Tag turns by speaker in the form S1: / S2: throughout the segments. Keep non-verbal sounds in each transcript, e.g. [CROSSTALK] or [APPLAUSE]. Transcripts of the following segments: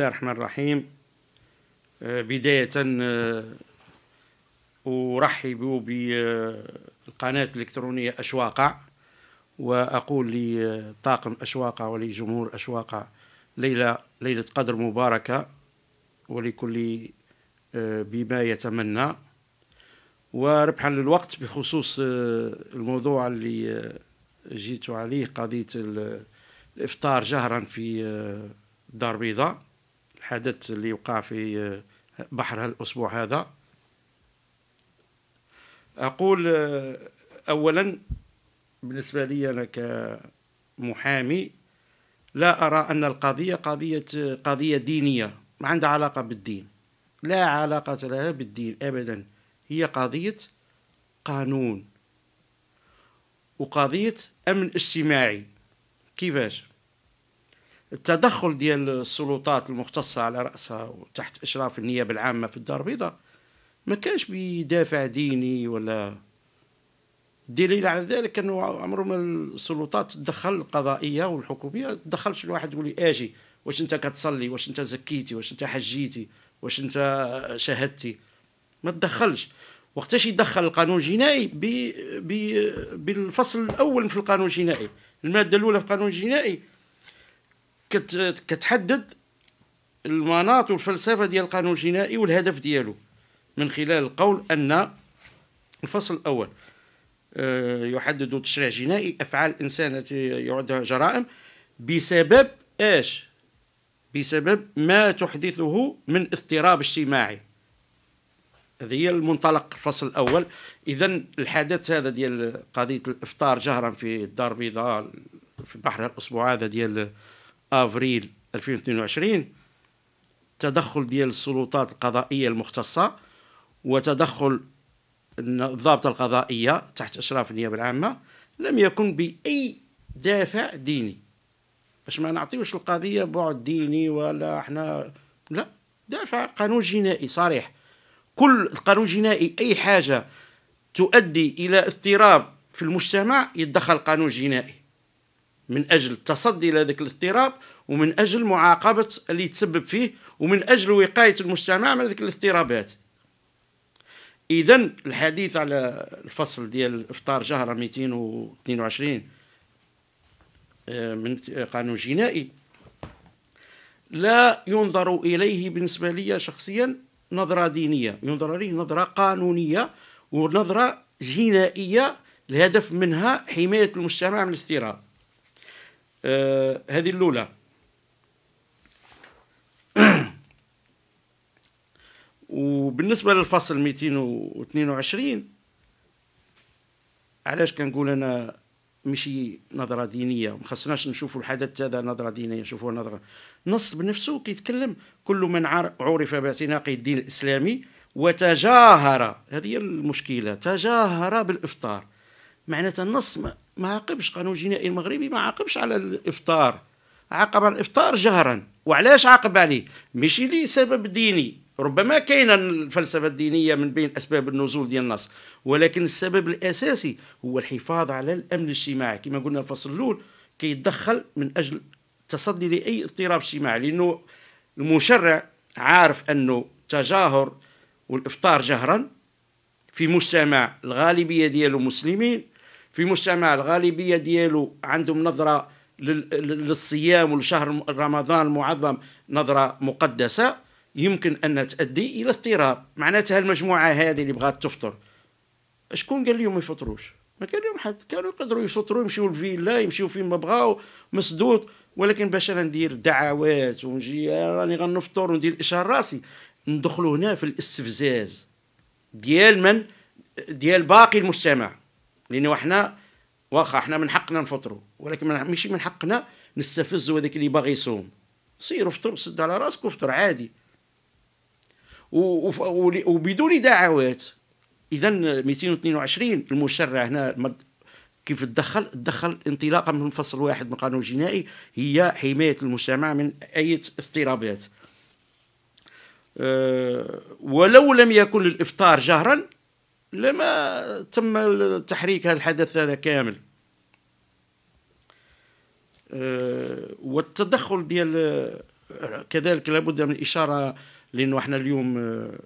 S1: الله الرحمن الرحيم آه، بداية آه، أرحب بالقناة الإلكترونية أشواقع وأقول لطاقم أشواقع ولجمهور أشواقع ليلة ليلة قدر مباركة ولكل آه، بما يتمنى وربحا للوقت بخصوص الموضوع اللي جيت عليه قضية الإفطار جهرا في الدار البيضاء الحدث اللي وقع في آه، بحر هالأسبوع هذا أقول آه، أولا بالنسبة لي أنا كمحامي لا أرى أن القضية قضية قضية دينية ما عندها علاقة بالدين لا علاقة لها بالدين أبدا هي قضية قانون وقضية أمن اجتماعي كيفاش التدخل ديال السلطات المختصة على رأسها وتحت إشراف النيابة العامة في الدار البيضاء ما كانش بدافع ديني ولا دليل على ذلك أنه عمره ما السلطات تدخل القضائية والحكومية تدخلش الواحد يقول لي آجي واش أنت كتصلي واش أنت زكيتي واش أنت حجيتي واش أنت شهدتي ما تدخلش وقتاش يدخل القانون الجنائي بي بي بالفصل الأول في القانون الجنائي المادة الأولى في القانون الجنائي كتحدد المناط والفلسفه ديال القانون الجنائي والهدف ديالو من خلال القول ان الفصل الاول آه، يحدد تشريع جنائي افعال الانسان التي يعدها جرائم بسبب ايش بسبب ما تحدثه من اضطراب اجتماعي هذه هي المنطلق الفصل الاول اذا الحدث هذا ديال قضيه الافطار جهرا في الدار البيضاء في بحر الاسبوع هذا ديال افريل 2022 تدخل ديال السلطات القضائيه المختصه وتدخل الضابطه القضائيه تحت اشراف النيابه العامه لم يكن باي دافع ديني باش ما نعطيوش القضيه بعد ديني ولا احنا لا دافع قانون جنائي صريح كل قانون جنائي اي حاجه تؤدي الى اضطراب في المجتمع يتدخل قانون جنائي من اجل التصدي لذلك الاضطراب ومن اجل معاقبه اللي يتسبب فيه ومن اجل وقايه المجتمع من ذلك الاضطرابات اذا الحديث على الفصل ديال الافطار جهره 222 من قانون جنائي لا ينظر اليه بالنسبه لي شخصيا نظره دينيه ينظر اليه نظره قانونيه ونظره جنائيه الهدف منها حمايه المجتمع من الاضطراب آه هذه الأولى [CLEARS THROAT] وبالنسبة للفصل 222 علاش كنقول أنا ماشي نظرة دينية ما خصناش نشوفوا الحدث هذا نظرة دينية نشوفوا نظرة نص بنفسه كيتكلم كل من عرف باعتناق الدين الإسلامي وتجاهر هذه المشكلة تجاهر بالإفطار معناتها النص ما عاقبش قانون جنائي المغربي ما عاقبش على الافطار عاقب على الافطار جهرا وعلاش عاقب عليه ماشي لي سبب ديني ربما كاين الفلسفه الدينيه من بين اسباب النزول ديال النص ولكن السبب الاساسي هو الحفاظ على الامن الاجتماعي كما قلنا الفصل الاول كيتدخل من اجل التصدي لاي اضطراب اجتماعي لانه المشرع عارف انه تجاهر والافطار جهرا في مجتمع الغالبيه ديالو مسلمين في مجتمع الغالبيه ديالو عندهم نظره للصيام ولشهر رمضان المعظم نظره مقدسه يمكن ان تؤدي الى اضطراب معناتها المجموعه هذه اللي بغات تفطر شكون قال لهم ما يفطروش ما كان لهم حد كانوا يقدروا يفطروا يمشيو الفيلا يمشيو فين ما بغاو مسدود ولكن باش انا ندير دعوات ونجي راني غنفطر وندير اشهار راسي ندخلوا هنا في الاستفزاز ديال من ديال باقي المجتمع لان احنا واخا احنا من حقنا نفطروا ولكن ماشي من حقنا نستفزوا هذاك اللي باغي يصوم سير افطر سد على راسك وافطر عادي وبدون دعوات اذا 222 المشرع هنا كيف تدخل تدخل انطلاقا من فصل واحد من القانون الجنائي هي حمايه المجتمع من اي اضطرابات أه ولو لم يكن الافطار جهرا لما تم تحريك الحدث هذا كامل أه، والتدخل ديال كذلك لابد من الاشاره لانه احنا اليوم أه،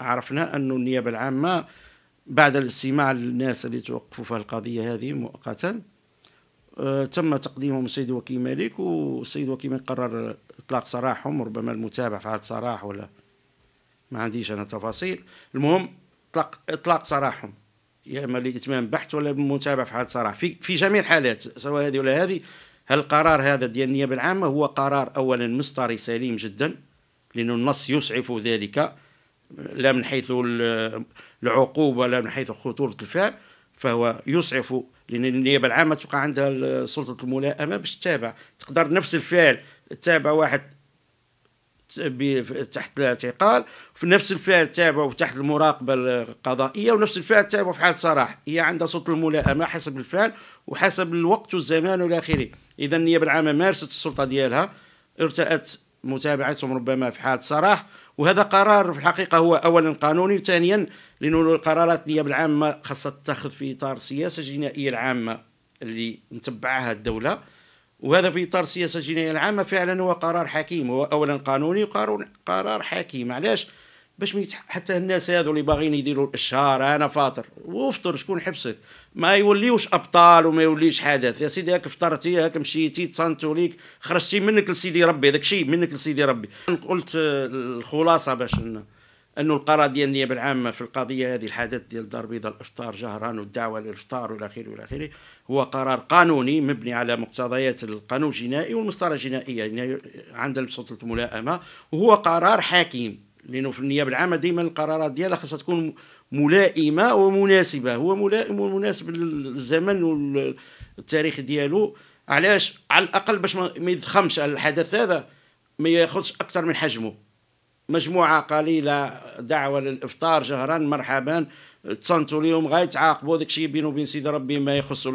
S1: عرفنا ان النيابه العامه بعد الاستماع للناس اللي توقفوا في القضيه هذه مؤقتا أه، تم تقديمهم السيد وكيل مالك والسيد وكيل مالك قرر اطلاق سراحهم ربما المتابع في سراح ولا ما عنديش انا تفاصيل المهم اطلاق اطلاق سراحهم يا اما لاتمام بحث ولا متابعه في حالة سراح في في جميع الحالات سواء هذه ولا هذه هل القرار هذا ديال النيابه العامه هو قرار اولا مصدري سليم جدا لأن النص يسعف ذلك لا من حيث العقوبة ولا من حيث خطورة الفعل فهو يسعف لأن النيابة العامة تبقى عندها سلطة الملائمة باش تتابع تقدر نفس الفعل تتابع واحد تحت الاعتقال في نفس الفئه تابعه تحت المراقبه القضائيه ونفس الفئه تابعه في حال صراح هي عندها صوت الملائمه حسب الفعل وحسب الوقت والزمان والى اخره اذا النيابه العامه مارست السلطه ديالها ارتأت متابعتهم ربما في حال صراح وهذا قرار في الحقيقه هو اولا قانوني وثانيا لانه القرارات النيابه العامه خاصها تتخذ في اطار السياسه الجنائيه العامه اللي متبعها الدوله وهذا في إطار السياسة الجنائية العامة فعلا هو قرار حكيم هو أولا قانوني وقرار حكيم علاش باش حتى الناس هذو اللي باغيين يديروا الاشهار انا فاطر وافطر شكون حبسك ما يوليوش ابطال وما يوليش حدث يا سيدي هاك فطرتي هاك مشيتي تصنتوا ليك خرجتي منك لسيدي ربي هذاك شيء منك لسيدي ربي قلت الخلاصه باش انه القرار ديال النيابه العامه في القضيه هذه الحدث ديال الدار البيضاء الافطار جهران والدعوه للافطار والى اخره والى اخره هو قرار قانوني مبني على مقتضيات القانون الجنائي والمسطره الجنائيه يعني عند سلطه الملائمه وهو قرار حاكم لانه في النيابه العامه دائما القرارات ديالها خاصها تكون ملائمه ومناسبه هو ملائم ومناسب للزمن والتاريخ ديالو علاش على الاقل باش ما يضخمش الحدث هذا ما ياخذش اكثر من حجمه مجموعه قليله دعوه للافطار جهرا مرحبا تصنتوا اليوم غاية تعاقبوا داك الشيء بينه وبين سيدي ربي ما يخص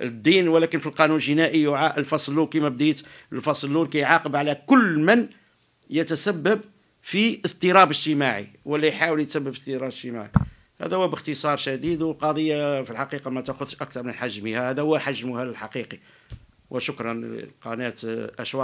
S1: الدين ولكن في القانون الجنائي الفصل الاول كما بديت الفصل الاول كيعاقب على كل من يتسبب في اضطراب اجتماعي ولا يحاول يتسبب في اضطراب اجتماعي هذا هو باختصار شديد وقضيه في الحقيقة ما تأخذش أكثر من حجمها هذا هو حجمها الحقيقي وشكرا لقناة أشواق